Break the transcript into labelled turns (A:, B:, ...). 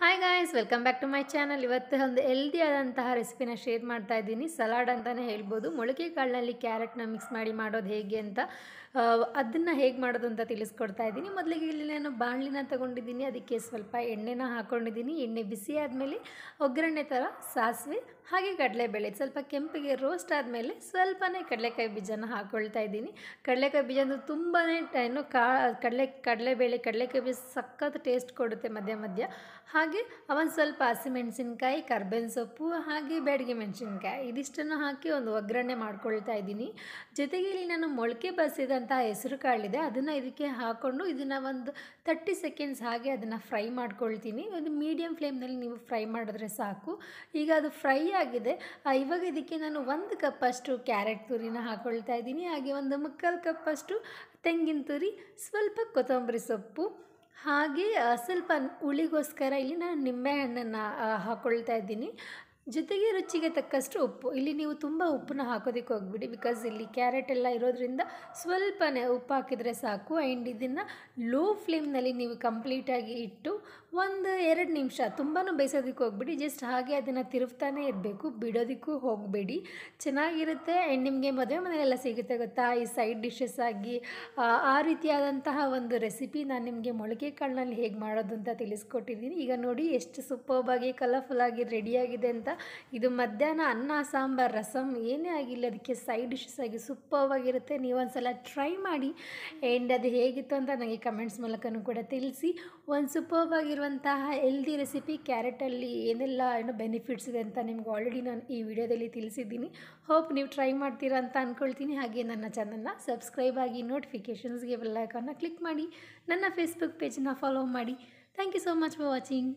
A: hi guys welcome back to my channel ಇವತ್ತು ಒಂದು healthy ಆದಂತಹ ರೆಸಿಪಿನ ಶೇರ್ ಮಾಡ್ತಾ ಇದ್ದೀನಿ ಸಲಾಡ್ ಅಂತಲೇ ಹೇಳ್ಬೋದು ಮೊಳಕೆ ಕಾಳಿನಲ್ಲಿ ಕ್ಯಾರೆಟ್ನ ಮಿಕ್ಸ್ ಮಾಡಿ ಮಾಡೋದು ಹೇಗೆ ಅಂತ ಅದನ್ನು ಹೇಗೆ ಮಾಡೋದು ಅಂತ ತಿಳಿಸ್ಕೊಡ್ತಾ ಇದ್ದೀನಿ ಮೊದಲಿಗೆ ಇಲ್ಲಿ ನಾನು ಬಾಣಲಿನ ತೊಗೊಂಡಿದ್ದೀನಿ ಅದಕ್ಕೆ ಸ್ವಲ್ಪ ಎಣ್ಣೆನ ಹಾಕ್ಕೊಂಡಿದ್ದೀನಿ ಎಣ್ಣೆ ಬಿಸಿ ಆದಮೇಲೆ ಒಗ್ಗರಣೆ ಥರ ಸಾಸಿವೆ ಹಾಗೆ ಕಡಲೆಬೇಳೆ ಸ್ವಲ್ಪ ಕೆಂಪಿಗೆ ರೋಸ್ಟ್ ಆದಮೇಲೆ ಸ್ವಲ್ಪನೇ ಕಡಲೆಕಾಯಿ ಬೀಜನ ಹಾಕ್ಕೊಳ್ತಾ ಇದ್ದೀನಿ ಕಡಲೆಕಾಯಿ ಬೀಜ ಅಂದರೆ ತುಂಬಾ ಏನು ಕಾ ಕಡಲೆ ಕಡಲೆಬೇಳೆ ಕಡಲೆಕಾಯಿ ಬೀಜ ಸಖತ್ ಟೇಸ್ಟ್ ಕೊಡುತ್ತೆ ಮಧ್ಯ ಮಧ್ಯ ಹಾಗೆ ಹಾಗೆ ಒಂದು ಸ್ವಲ್ಪ ಹಸಿಮೆಣಸಿನ್ಕಾಯಿ ಕರ್ಬೇವಿನ ಸೊಪ್ಪು ಹಾಗೆ ಬೇಡಿಗೆ ಮೆಣಸಿನ್ಕಾಯಿ ಇದಿಷ್ಟನ್ನು ಹಾಕಿ ಒಂದು ಒಗ್ಗರಣೆ ಮಾಡ್ಕೊಳ್ತಾ ಇದ್ದೀನಿ ಜೊತೆಗೆ ಇಲ್ಲಿ ನಾನು ಮೊಳಕೆ ಬಸಿದಂತಹ ಹೆಸರು ಕಾಳಿದೆ ಅದನ್ನು ಇದಕ್ಕೆ ಹಾಕ್ಕೊಂಡು ಇದನ್ನು ಒಂದು ತರ್ಟಿ ಸೆಕೆಂಡ್ಸ್ ಹಾಗೆ ಅದನ್ನು ಫ್ರೈ ಮಾಡ್ಕೊಳ್ತೀನಿ ಒಂದು ಮೀಡಿಯಮ್ ಫ್ಲೇಮ್ನಲ್ಲಿ ನೀವು ಫ್ರೈ ಮಾಡಿದ್ರೆ ಸಾಕು ಈಗ ಅದು ಫ್ರೈ ಆಗಿದೆ ಇವಾಗ ಇದಕ್ಕೆ ನಾನು ಒಂದು ಕಪ್ಪಷ್ಟು ಕ್ಯಾರೆಟ್ ತುರಿನ ಹಾಕ್ಕೊಳ್ತಾ ಇದ್ದೀನಿ ಹಾಗೆ ಒಂದು ಮುಕ್ಕಾಲು ಕಪ್ಪಷ್ಟು ತೆಂಗಿನ ತುರಿ ಸ್ವಲ್ಪ ಕೊತ್ತಂಬರಿ ಸೊಪ್ಪು ಹಾಗೆ ಸ್ವಲ್ಪ ಹುಳಿಗೋಸ್ಕರ ಇಲ್ಲಿ ನಾನು ನಿಂಬೆಹಣ್ಣನ್ನು ಹಾಕ್ಕೊಳ್ತಾ ಇದ್ದೀನಿ ಜೊತೆಗೆ ರುಚಿಗೆ ತಕ್ಕಷ್ಟು ಉಪ್ಪು ಇಲ್ಲಿ ನೀವು ತುಂಬ ಉಪ್ಪನ್ನ ಹಾಕೋದಕ್ಕೆ ಹೋಗ್ಬಿಡಿ ಬಿಕಾಸ್ ಇಲ್ಲಿ ಕ್ಯಾರೆಟ್ ಎಲ್ಲ ಇರೋದ್ರಿಂದ ಸ್ವಲ್ಪನೇ ಉಪ್ಪು ಹಾಕಿದರೆ ಸಾಕು ಆ್ಯಂಡ್ ಇದನ್ನು ಲೋ ಫ್ಲೇಮ್ನಲ್ಲಿ ನೀವು ಕಂಪ್ಲೀಟಾಗಿ ಇಟ್ಟು ಒಂದು ಎರಡು ನಿಮಿಷ ತುಂಬಾ ಬೇಯಿಸೋದಕ್ಕೆ ಹೋಗ್ಬಿಡಿ ಜಸ್ಟ್ ಹಾಗೆ ಅದನ್ನು ತಿರುಗ್ತಾನೆ ಇರಬೇಕು ಬಿಡೋದಕ್ಕೂ ಹೋಗಬೇಡಿ ಚೆನ್ನಾಗಿರುತ್ತೆ ಆ್ಯಂಡ್ ನಿಮಗೆ ಮದುವೆ ಮನೆಯಲ್ಲ ಸಿಗುತ್ತೆ ಗೊತ್ತಾ ಈ ಸೈಡ್ ಡಿಶಸ್ ಆಗಿ ಆ ರೀತಿಯಾದಂತಹ ಒಂದು ರೆಸಿಪಿ ನಾನು ನಿಮಗೆ ಮೊಳಕೆ ಕಾಳಿನಲ್ಲಿ ಹೇಗೆ ಮಾಡೋದು ಅಂತ ತಿಳಿಸ್ಕೊಟ್ಟಿದ್ದೀನಿ ಈಗ ನೋಡಿ ಎಷ್ಟು ಸೂಪರ್ಬಾಗಿ ಕಲರ್ಫುಲ್ಲಾಗಿ ರೆಡಿಯಾಗಿದೆ ಅಂತ ಇದು ಮಧ್ಯಾಹ್ನ ಅನ್ನ ಸಾಂಬಾರ್ ರಸಮ್ ಏನೇ ಆಗಿಲ್ಲ ಅದಕ್ಕೆ ಸೈಡ್ ಡಿಶಸ್ ಆಗಿ ಸೂಪರ್ವಾಗಿರುತ್ತೆ ನೀವೊಂದು ಸಲ ಟ್ರೈ ಮಾಡಿ ಆ್ಯಂಡ್ ಅದು ಹೇಗಿತ್ತು ಅಂತ ನನಗೆ ಕಮೆಂಟ್ಸ್ ಮೂಲಕನೂ ಕೂಡ ತಿಳಿಸಿ ಒಂದು ಸೂಪರ್ವಾಗಿರುವಂತಹ ಹೆಲ್ದಿ ರೆಸಿಪಿ ಕ್ಯಾರೆಟಲ್ಲಿ ಏನೆಲ್ಲ ಏನು ಬೆನಿಫಿಟ್ಸ್ ಇದೆ ಅಂತ ನಿಮ್ಗೆ ಆಲ್ರೆಡಿ ನಾನು ಈ ವಿಡಿಯೋದಲ್ಲಿ ತಿಳಿಸಿದ್ದೀನಿ ಹೋಪ್ ನೀವು ಟ್ರೈ ಮಾಡ್ತೀರಾ ಅಂತ ಅಂದ್ಕೊಳ್ತೀನಿ ಹಾಗೆ ನನ್ನ ಚಾನಲ್ನ ಸಬ್ಸ್ಕ್ರೈಬ್ ಆಗಿ ನೋಟಿಫಿಕೇಷನ್ಸ್ಗೆ ಬೆಲ್ಲೈಕನ್ನ ಕ್ಲಿಕ್ ಮಾಡಿ ನನ್ನ ಫೇಸ್ಬುಕ್ ಪೇಜನ್ನ ಫಾಲೋ ಮಾಡಿ thank you so much for watching